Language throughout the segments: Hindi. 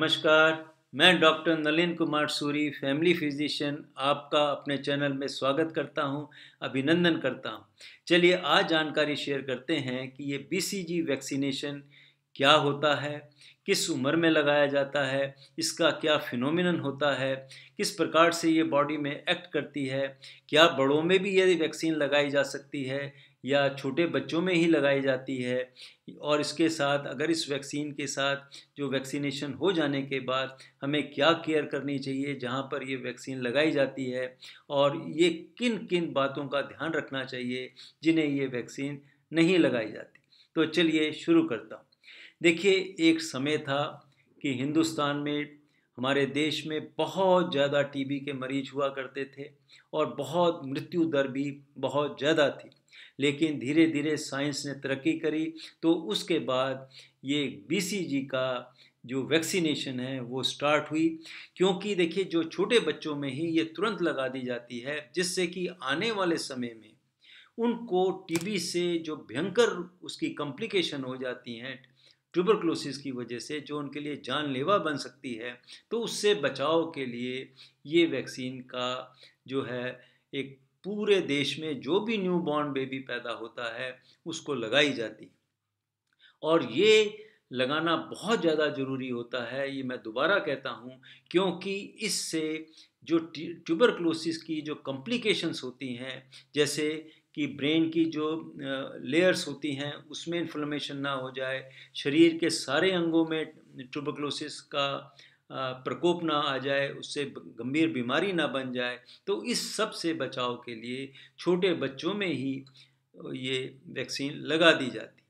नमस्कार मैं doctor Nalin Kumar Suri family physician आपका अपने चैनल में स्वागत करता हूं, अभिनंदन करता हूं। चलिए आज जानकारी शेयर करते हैं कि ये बीसीजी वैक्सीनेशन क्या होता है किस उम्र में लगाया जाता है इसका क्या फिनोमिनन होता है किस प्रकार से ये बॉडी में एक्ट करती है क्या बड़ों में भी ये वैक्सीन लगाई जा सकती है या छोटे बच्चों में ही लगाई जाती है और इसके साथ अगर इस वैक्सीन के साथ जो वैक्सीनेशन हो जाने के बाद हमें क्या केयर करनी चाहिए जहाँ पर ये वैक्सीन लगाई जाती है और ये किन किन बातों का ध्यान रखना चाहिए जिन्हें ये वैक्सीन नहीं लगाई जाती तो चलिए शुरू करता हूँ देखिए एक समय था कि हिंदुस्तान में हमारे देश में बहुत ज़्यादा टीबी के मरीज हुआ करते थे और बहुत मृत्यु दर भी बहुत ज़्यादा थी लेकिन धीरे धीरे साइंस ने तरक्की करी तो उसके बाद ये बीसीजी का जो वैक्सीनेशन है वो स्टार्ट हुई क्योंकि देखिए जो छोटे बच्चों में ही ये तुरंत लगा दी जाती है जिससे कि आने वाले समय में उनको टीबी से जो भयंकर उसकी कॉम्प्लिकेशन हो जाती हैं ट्यूबरक्लोसिस की वजह से जो उनके लिए जानलेवा बन सकती है तो उससे बचाव के लिए ये वैक्सीन का जो है एक पूरे देश में जो भी न्यू बॉर्न बेबी पैदा होता है उसको लगाई जाती और ये लगाना बहुत ज़्यादा ज़रूरी होता है ये मैं दोबारा कहता हूँ क्योंकि इससे जो ट्यूबरक्लोसिस की जो कॉम्प्लिकेशंस होती हैं जैसे कि ब्रेन की जो लेयर्स होती हैं उसमें इन्फ्लमेशन ना हो जाए शरीर के सारे अंगों में ट्यूबरक्लोसिस का प्रकोप ना आ जाए उससे गंभीर बीमारी ना बन जाए तो इस सब से बचाव के लिए छोटे बच्चों में ही ये वैक्सीन लगा दी जाती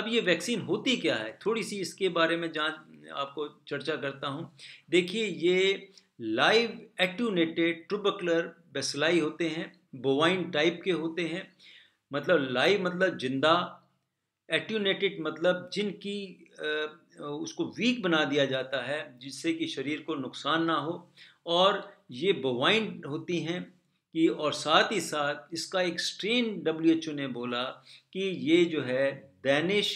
अब ये वैक्सीन होती क्या है थोड़ी सी इसके बारे में जान आपको चर्चा करता हूँ देखिए ये लाइव एट्यूनेटेड ट्रुबकलर बेसलाई होते हैं बोवाइन टाइप के होते हैं मतलब लाइव मतलब जिंदा एट्यूनेटेड मतलब जिनकी उसको वीक बना दिया जाता है जिससे कि शरीर को नुकसान ना हो और ये बवाइन होती हैं कि और साथ ही साथ इसका एक स्ट्रेन डब्ल्यू एच ओ ने बोला कि ये जो है Danish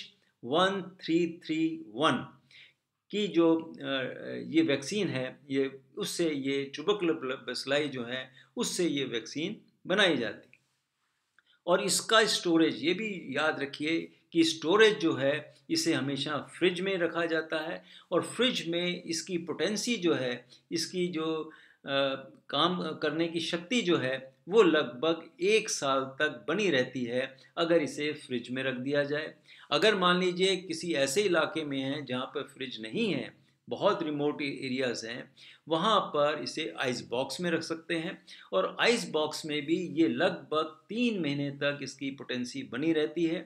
one three three one की जो ये वैक्सीन है ये उससे ये चुबक बसलाई जो है उससे ये वैक्सीन बनाई जाती और इसका स्टोरेज ये भी याद रखिए कि स्टोरेज जो है इसे हमेशा फ्रिज में रखा जाता है और फ्रिज में इसकी पोटेंसी जो है इसकी जो आ, काम करने की शक्ति जो है वो लगभग एक साल तक बनी रहती है अगर इसे फ्रिज में रख दिया जाए अगर मान लीजिए किसी ऐसे इलाके में है जहाँ पर फ्रिज नहीं है बहुत रिमोट एरियाज़ हैं वहाँ पर इसे आइस बॉक्स में रख सकते हैं और आइस बॉक्स में भी ये लगभग तीन महीने तक इसकी पोटेंसी बनी रहती है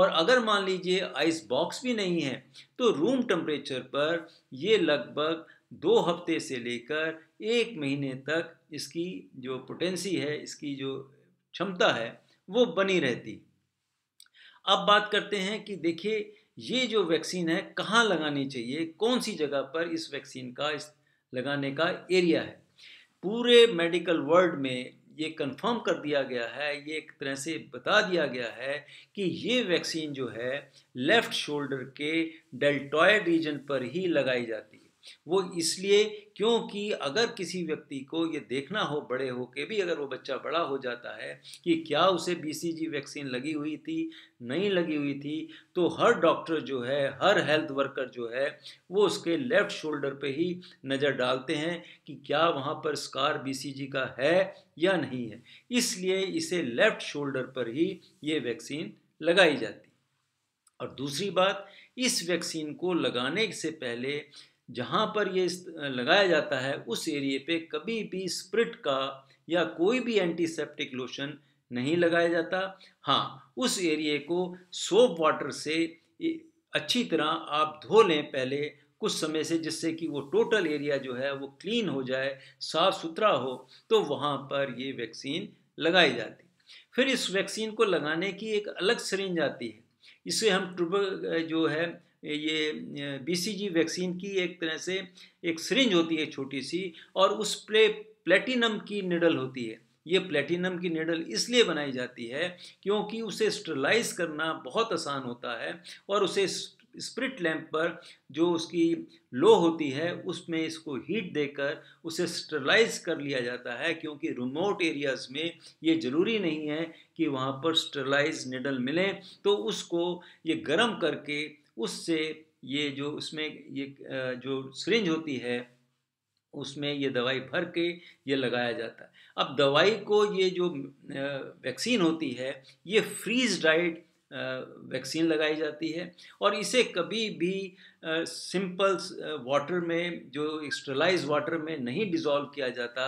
और अगर मान लीजिए आइस बॉक्स भी नहीं है तो रूम टेम्परेचर पर ये लगभग दो हफ्ते से लेकर एक महीने तक इसकी जो पोटेंसी है इसकी जो क्षमता है वो बनी रहती अब बात करते हैं कि देखिए ये जो वैक्सीन है कहाँ लगानी चाहिए कौन सी जगह पर इस वैक्सीन का इस लगाने का एरिया है पूरे मेडिकल वर्ल्ड में ये कंफर्म कर दिया गया है ये एक तरह से बता दिया गया है कि ये वैक्सीन जो है लेफ़्ट शोल्डर के डेल्टॉयड रीजन पर ही लगाई जाती वो इसलिए क्योंकि अगर किसी व्यक्ति को ये देखना हो बड़े हो के भी अगर वो बच्चा बड़ा हो जाता है कि क्या उसे बीसीजी वैक्सीन लगी हुई थी नहीं लगी हुई थी तो हर डॉक्टर जो है हर हेल्थ वर्कर जो है वो उसके लेफ्ट शोल्डर पे ही नज़र डालते हैं कि क्या वहाँ पर स्कार बीसीजी का है या नहीं है इसलिए इसे लेफ्ट शोल्डर पर ही ये वैक्सीन लगाई जाती और दूसरी बात इस वैक्सीन को लगाने से पहले जहाँ पर ये लगाया जाता है उस एरिए पे कभी भी स्प्रिट का या कोई भी एंटीसेप्टिक लोशन नहीं लगाया जाता हाँ उस एरिए को सोप वाटर से अच्छी तरह आप धो लें पहले कुछ समय से जिससे कि वो टोटल एरिया जो है वो क्लीन हो जाए साफ सुथरा हो तो वहाँ पर ये वैक्सीन लगाई जाती फिर इस वैक्सीन को लगाने की एक अलग सरेंज आती है इसे हम ट्यूब जो है ये बीसीजी वैक्सीन की एक तरह से एक सरिंज होती है छोटी सी और उस प्ले प्लेटिनम की निडल होती है ये प्लेटिनम की निडल इसलिए बनाई जाती है क्योंकि उसे स्टरलाइज करना बहुत आसान होता है और उसे स्प्रिट लैंप पर जो उसकी लो होती है उसमें इसको हीट देकर उसे स्टरलाइज कर लिया जाता है क्योंकि रिमोट एरियाज़ में ये ज़रूरी नहीं है कि वहाँ पर स्टरलाइज निडल मिले तो उसको ये गर्म करके उससे ये जो उसमें ये जो सरिंज होती है उसमें ये दवाई भर के ये लगाया जाता है अब दवाई को ये जो वैक्सीन होती है ये फ्रीज डाइट वैक्सीन लगाई जाती है और इसे कभी भी सिंपल वाटर में जो एक्स्ट्रलाइज वाटर में नहीं डिज़ोल्व किया जाता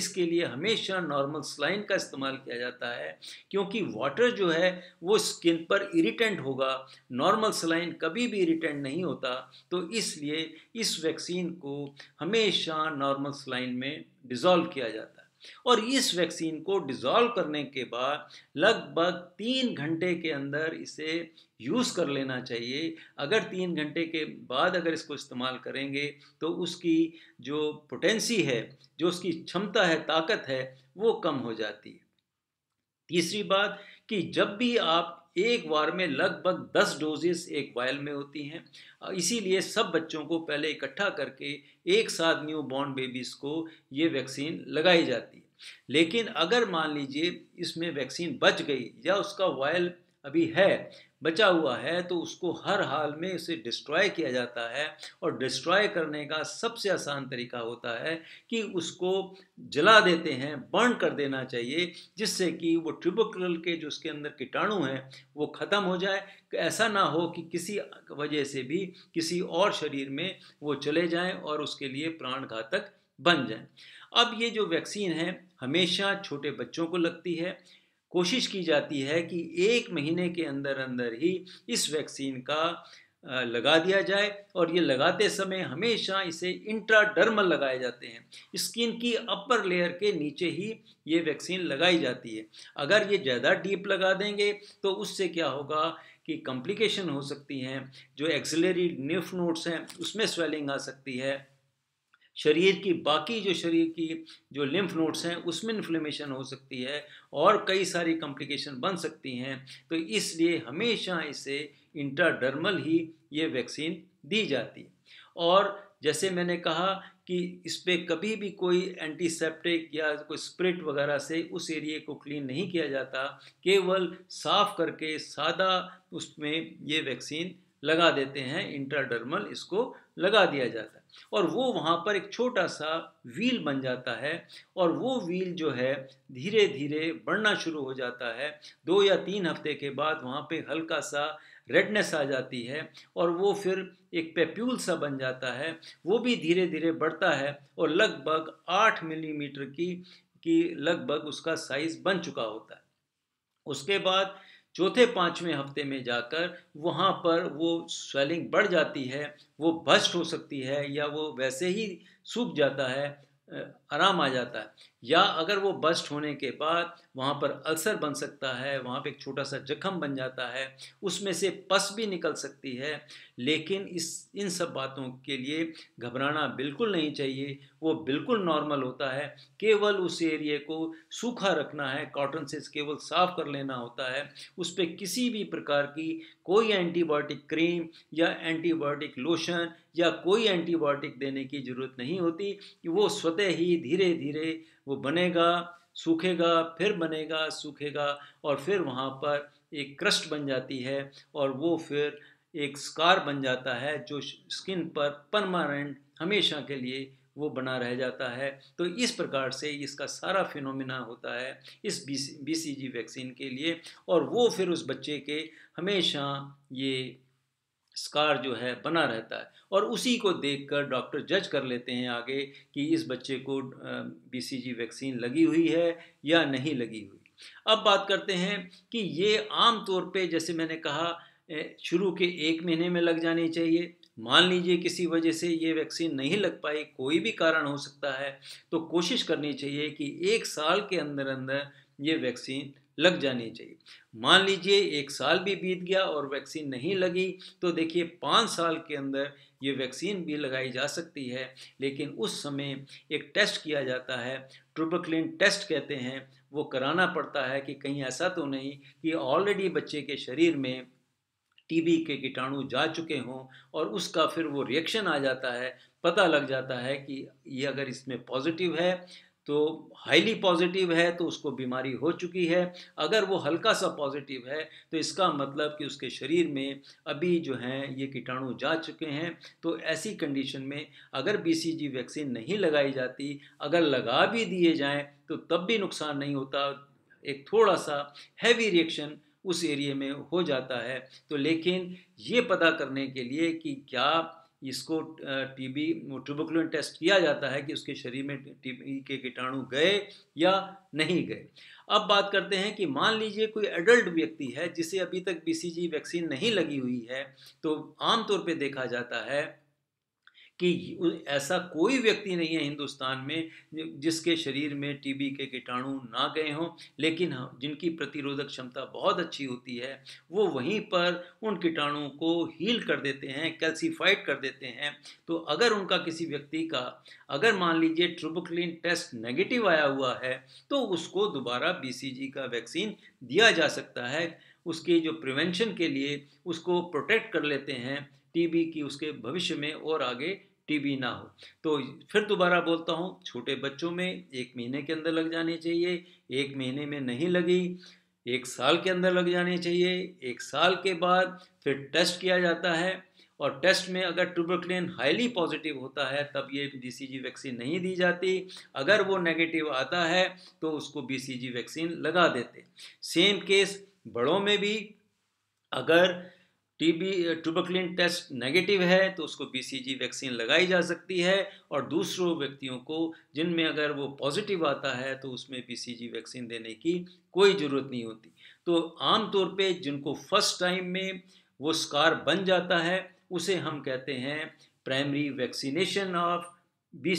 इसके लिए हमेशा नॉर्मल स्लाइन का इस्तेमाल किया जाता है क्योंकि वाटर जो है वो स्किन पर इरिटेंट होगा नॉर्मल स्लाइन कभी भी इरिटेंट नहीं होता तो इसलिए इस वैक्सीन को हमेशा नॉर्मल स्लाइन में डिज़ोल्व किया जाता है और इस वैक्सीन को डिज़ोल्व करने के बाद लगभग तीन घंटे के अंदर इसे यूज़ कर लेना चाहिए अगर तीन घंटे के बाद अगर इसको इस्तेमाल करेंगे तो उसकी जो पोटेंसी है जो उसकी क्षमता है ताकत है वो कम हो जाती है तीसरी बात कि जब भी आप एक बार में लगभग दस डोजेस एक वायल में होती हैं इसीलिए सब बच्चों को पहले इकट्ठा करके एक साथ न्यू बॉर्न बेबीज़ को ये वैक्सीन लगाई जाती है लेकिन अगर मान लीजिए इसमें वैक्सीन बच गई या उसका वायल अभी है बचा हुआ है तो उसको हर हाल में उसे डिस्ट्रॉय किया जाता है और डिस्ट्रॉय करने का सबसे आसान तरीका होता है कि उसको जला देते हैं बर्न कर देना चाहिए जिससे कि वो ट्यूबोक्रल के जो उसके अंदर कीटाणु हैं वो ख़त्म हो जाए ऐसा ना हो कि किसी वजह से भी किसी और शरीर में वो चले जाएं और उसके लिए प्राण घातक बन जाए अब ये जो वैक्सीन है हमेशा छोटे बच्चों को लगती है कोशिश की जाती है कि एक महीने के अंदर अंदर ही इस वैक्सीन का लगा दिया जाए और ये लगाते समय हमेशा इसे इंट्राडर्मल लगाए जाते हैं स्किन की अपर लेयर के नीचे ही ये वैक्सीन लगाई जाती है अगर ये ज़्यादा डीप लगा देंगे तो उससे क्या होगा कि कॉम्प्लिकेशन हो सकती हैं जो एक्सिलरी निफ नोट्स हैं उसमें स्वेलिंग आ सकती है शरीर की बाकी जो शरीर की जो लिम्फ नोड्स हैं उसमें इन्फ्लेमेशन हो सकती है और कई सारी कॉम्प्लिकेशन बन सकती हैं तो इसलिए हमेशा इसे इंट्राडर्मल ही ये वैक्सीन दी जाती है और जैसे मैंने कहा कि इस पर कभी भी कोई एंटीसेप्टिक या कोई स्प्रिट वगैरह से उस एरिए को क्लीन नहीं किया जाता केवल साफ करके सादा उसमें ये वैक्सीन लगा देते हैं इंट्राडर्मल इसको लगा दिया जाता है और वो वहाँ पर एक छोटा सा व्हील बन जाता है और वो व्हील जो है धीरे धीरे बढ़ना शुरू हो जाता है दो या तीन हफ्ते के बाद वहाँ पे हल्का सा रेडनेस आ जाती है और वो फिर एक पेप्यूल सा बन जाता है वो भी धीरे धीरे बढ़ता है और लगभग आठ मिलीमीटर की की लगभग उसका साइज़ बन चुका होता है उसके बाद चौथे पाँचवें हफ्ते में जाकर वहाँ पर वो स्वेलिंग बढ़ जाती है वो बस्ट हो सकती है या वो वैसे ही सूख जाता है आराम आ जाता है या अगर वो बस्ट होने के बाद वहाँ पर अल्सर बन सकता है वहाँ पे एक छोटा सा जख्म बन जाता है उसमें से पस भी निकल सकती है लेकिन इस इन सब बातों के लिए घबराना बिल्कुल नहीं चाहिए वो बिल्कुल नॉर्मल होता है केवल उस एरिए को सूखा रखना है कॉटन से केवल साफ़ कर लेना होता है उस पर किसी भी प्रकार की कोई एंटीबायोटिक क्रीम या एंटीबायोटिक लोशन या कोई एंटीबायोटिक देने की ज़रूरत नहीं होती वो स्वतः ही धीरे धीरे वो बनेगा सूखेगा फिर बनेगा सूखेगा और फिर वहाँ पर एक क्रस्ट बन जाती है और वो फिर एक स्कार बन जाता है जो स्किन पर परमानेंट हमेशा के लिए वो बना रह जाता है तो इस प्रकार से इसका सारा फिनोमिना होता है इस बी सी जी वैक्सीन के लिए और वो फिर उस बच्चे के हमेशा ये स्कार जो है बना रहता है और उसी को देखकर डॉक्टर जज कर लेते हैं आगे कि इस बच्चे को बीसीजी वैक्सीन लगी हुई है या नहीं लगी हुई अब बात करते हैं कि ये आम तौर पे जैसे मैंने कहा शुरू के एक महीने में लग जानी चाहिए मान लीजिए किसी वजह से ये वैक्सीन नहीं लग पाई कोई भी कारण हो सकता है तो कोशिश करनी चाहिए कि एक साल के अंदर अंदर ये वैक्सीन लग जानी चाहिए मान लीजिए एक साल भी बीत गया और वैक्सीन नहीं लगी तो देखिए पाँच साल के अंदर ये वैक्सीन भी लगाई जा सकती है लेकिन उस समय एक टेस्ट किया जाता है ट्रिपोक्लिन टेस्ट कहते हैं वो कराना पड़ता है कि कहीं ऐसा तो नहीं कि ऑलरेडी बच्चे के शरीर में टीबी के कीटाणु जा चुके हों और उसका फिर वो रिएक्शन आ जाता है पता लग जाता है कि ये अगर इसमें पॉजिटिव है तो हाईली पॉजिटिव है तो उसको बीमारी हो चुकी है अगर वो हल्का सा पॉजिटिव है तो इसका मतलब कि उसके शरीर में अभी जो हैं ये कीटाणु जा चुके हैं तो ऐसी कंडीशन में अगर बीसीजी वैक्सीन नहीं लगाई जाती अगर लगा भी दिए जाएं तो तब भी नुकसान नहीं होता एक थोड़ा सा हैवी रिएक्शन उस एरिए में हो जाता है तो लेकिन ये पता करने के लिए कि क्या इसको टीबी ट्यूबोकुलिन टेस्ट किया जाता है कि उसके शरीर में टीबी के कीटाणु गए या नहीं गए अब बात करते हैं कि मान लीजिए कोई एडल्ट व्यक्ति है जिसे अभी तक बीसीजी वैक्सीन नहीं लगी हुई है तो आमतौर पे देखा जाता है कि ऐसा कोई व्यक्ति नहीं है हिंदुस्तान में जिसके शरीर में टीबी के कीटाणु ना गए हों लेकिन हाँ जिनकी प्रतिरोधक क्षमता बहुत अच्छी होती है वो वहीं पर उन कीटाणुओं को हील कर देते हैं कैल्सीफाइड कर देते हैं तो अगर उनका किसी व्यक्ति का अगर मान लीजिए ट्रुबोक्लिन टेस्ट नेगेटिव आया हुआ है तो उसको दोबारा बी का वैक्सीन दिया जा सकता है उसकी जो प्रिवेंशन के लिए उसको प्रोटेक्ट कर लेते हैं टीबी की उसके भविष्य में और आगे टीबी ना हो तो फिर दोबारा बोलता हूँ छोटे बच्चों में एक महीने के अंदर लग जाने चाहिए एक महीने में नहीं लगी एक साल के अंदर लग जाने चाहिए एक साल के बाद फिर टेस्ट किया जाता है और टेस्ट में अगर ट्यूबरक्लिन हाईली पॉजिटिव होता है तब ये बीसीजी वैक्सीन नहीं दी जाती अगर वो नेगेटिव आता है तो उसको बीसीजी वैक्सीन लगा देते सेम केस बड़ों में भी अगर टीबी ट्यूबरक्लिन टेस्ट नेगेटिव है तो उसको बीसीजी वैक्सीन लगाई जा सकती है और दूसरों व्यक्तियों को जिनमें अगर वो पॉजिटिव आता है तो उसमें बीसीजी वैक्सीन देने की कोई ज़रूरत नहीं होती तो आमतौर पे जिनको फर्स्ट टाइम में वो स्कार बन जाता है उसे हम कहते हैं primary vaccination of B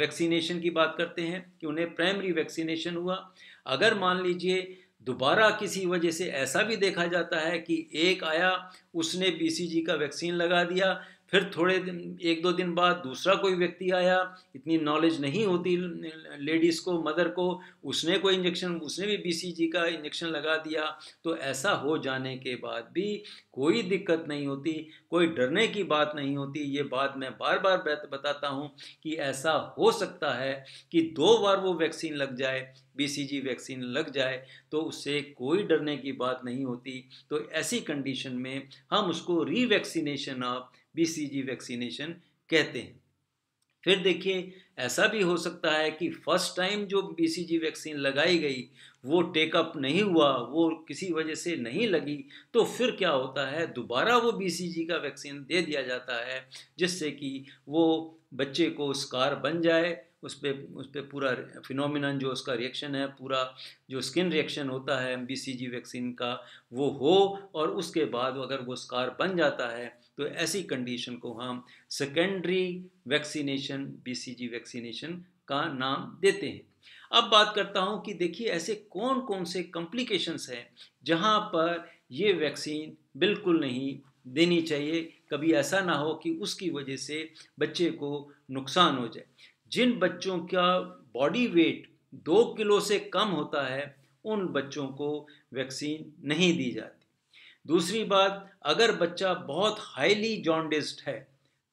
vaccination की बात करते हैं कि उन्हें प्राइमरी वैक्सीनेशन हुआ अगर मान लीजिए दोबारा किसी वजह से ऐसा भी देखा जाता है कि एक आया उसने बी का वैक्सीन लगा दिया फिर थोड़े दिन एक दो दिन बाद दूसरा कोई व्यक्ति आया इतनी नॉलेज नहीं होती लेडीज़ को मदर को उसने कोई इंजेक्शन उसने भी बीसीजी का इंजेक्शन लगा दिया तो ऐसा हो जाने के बाद भी कोई दिक्कत नहीं होती कोई डरने की बात नहीं होती ये बात मैं बार बार बताता हूँ कि ऐसा हो सकता है कि दो बार वो वैक्सीन लग जाए बीसीजी वैक्सीन लग जाए तो उससे कोई डरने की बात नहीं होती तो ऐसी कंडीशन में हम उसको रीवैक्सीनेशन ऑफ बीसीजी वैक्सीनेशन कहते हैं फिर देखिए ऐसा भी हो सकता है कि फर्स्ट टाइम जो बीसीजी वैक्सीन लगाई गई वो टेकअप नहीं हुआ वो किसी वजह से नहीं लगी तो फिर क्या होता है दोबारा वो बीसीजी का वैक्सीन दे दिया जाता है जिससे कि वो बच्चे को स्कार बन जाए उस पर उस पर पूरा फिनोमिन जो उसका रिएक्शन है पूरा जो स्किन रिएक्शन होता है एम वैक्सीन का वो हो और उसके बाद अगर वो स्कार बन जाता है तो ऐसी कंडीशन को हम सेकेंडरी वैक्सीनेशन बी वैक्सीनेशन का नाम देते हैं अब बात करता हूँ कि देखिए ऐसे कौन कौन से कॉम्प्लिकेशंस हैं जहाँ पर ये वैक्सीन बिल्कुल नहीं देनी चाहिए कभी ऐसा ना हो कि उसकी वजह से बच्चे को नुकसान हो जाए जिन बच्चों का बॉडी वेट दो किलो से कम होता है उन बच्चों को वैक्सीन नहीं दी जाती दूसरी बात अगर बच्चा बहुत हाईली जॉन्डिस्ड है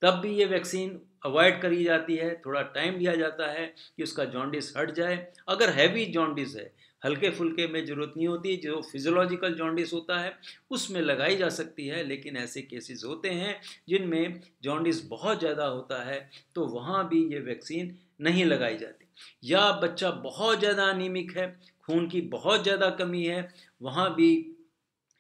तब भी ये वैक्सीन अवॉइड करी जाती है थोड़ा टाइम लिया जाता है कि उसका जॉन्डिस हट जाए अगर हैवी जॉन्डिस है हल्के फुल्के में ज़रूरत नहीं होती जो फिजियोलॉजिकल जॉन्डिस होता है उसमें लगाई जा सकती है लेकिन ऐसे केसेस होते हैं जिनमें जॉन्डिस बहुत ज़्यादा होता है तो वहाँ भी ये वैक्सीन नहीं लगाई जाती या बच्चा बहुत ज़्यादा अनिमिक है खून की बहुत ज़्यादा कमी है वहाँ भी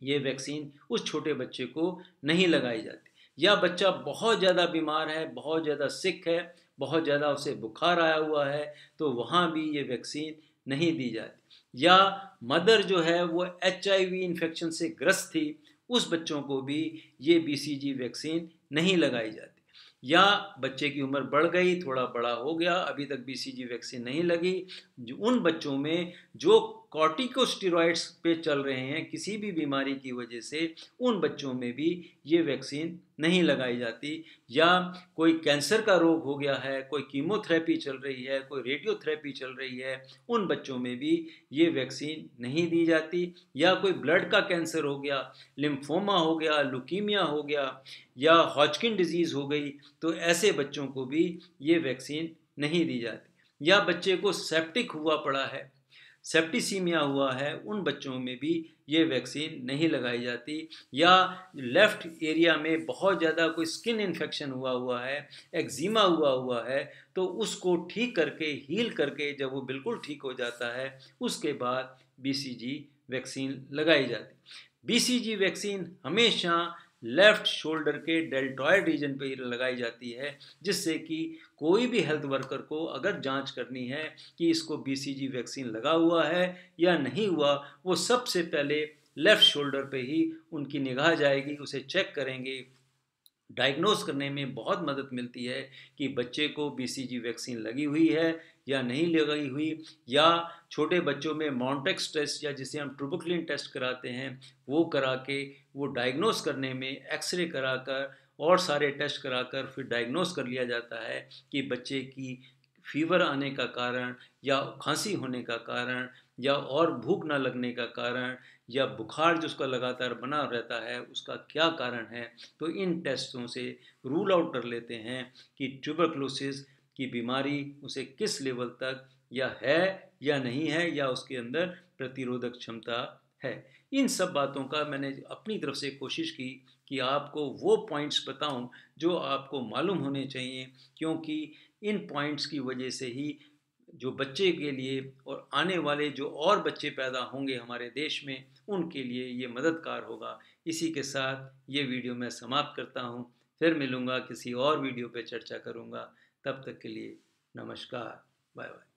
ये वैक्सीन उस छोटे बच्चे को नहीं लगाई जाती या बच्चा बहुत ज़्यादा बीमार है बहुत ज़्यादा सिक है बहुत ज़्यादा उसे बुखार आया हुआ है तो वहाँ भी ये वैक्सीन नहीं दी जाती या मदर जो है वो एच इन्फेक्शन से ग्रस्त थी उस बच्चों को भी ये बी वैक्सीन नहीं लगाई जाती या बच्चे की उम्र बढ़ गई थोड़ा बड़ा हो गया अभी तक बी वैक्सीन नहीं लगी जो उन बच्चों में जो कॉर्टिकोस्टेरॉइड्स पे चल रहे हैं किसी भी बीमारी की वजह से उन बच्चों में भी ये वैक्सीन नहीं लगाई जाती या कोई कैंसर का रोग हो गया है कोई कीमोथेरेपी चल रही है कोई रेडियोथेरेपी चल रही है उन बच्चों में भी ये वैक्सीन नहीं दी जाती या कोई ब्लड का कैंसर हो गया लिम्फोमा हो गया लुकीमिया हो गया या हॉचकिन डिजीज़ हो गई तो ऐसे बच्चों को भी ये वैक्सीन नहीं दी जाती या बच्चे को सेप्टिक हुआ पड़ा है सेप्टिसीमिया हुआ है उन बच्चों में भी ये वैक्सीन नहीं लगाई जाती या लेफ्ट एरिया में बहुत ज़्यादा कोई स्किन इन्फेक्शन हुआ हुआ है एक्जिमा हुआ हुआ है तो उसको ठीक करके हील करके जब वो बिल्कुल ठीक हो जाता है उसके बाद बीसीजी वैक्सीन लगाई जाती बीसीजी वैक्सीन हमेशा लेफ्ट शोल्डर के डेल्टॉयड रीजन पे लगाई जाती है जिससे कि कोई भी हेल्थ वर्कर को अगर जांच करनी है कि इसको बीसीजी वैक्सीन लगा हुआ है या नहीं हुआ वो सबसे पहले लेफ़्ट शोल्डर पे ही उनकी निगाह जाएगी उसे चेक करेंगे डायग्नोस करने में बहुत मदद मिलती है कि बच्चे को बीसीजी वैक्सीन लगी हुई है या नहीं लगाई हुई या छोटे बच्चों में मॉन्टेक्स टेस्ट या जिसे हम ट्रुबोक्लिन टेस्ट कराते हैं वो करा के वो डायग्नोस करने में एक्सरे करा कर और सारे टेस्ट करा कर फिर डायग्नोस कर लिया जाता है कि बच्चे की फीवर आने का कारण या खांसी होने का कारण या और भूख ना लगने का कारण या बुखार जो उसका लगातार बना रहता है उसका क्या कारण है तो इन टेस्टों से रूल आउट कर लेते हैं कि ट्यूबरक्लोसिस की बीमारी उसे किस लेवल तक या है या नहीं है या उसके अंदर प्रतिरोधक क्षमता है इन सब बातों का मैंने अपनी तरफ से कोशिश की कि आपको वो पॉइंट्स बताऊं जो आपको मालूम होने चाहिए क्योंकि इन पॉइंट्स की वजह से ही जो बच्चे के लिए और आने वाले जो और बच्चे पैदा होंगे हमारे देश में उनके लिए ये मददगार होगा इसी के साथ ये वीडियो मैं समाप्त करता हूँ फिर मिलूँगा किसी और वीडियो पर चर्चा करूँगा तब तक के लिए नमस्कार बाय बाय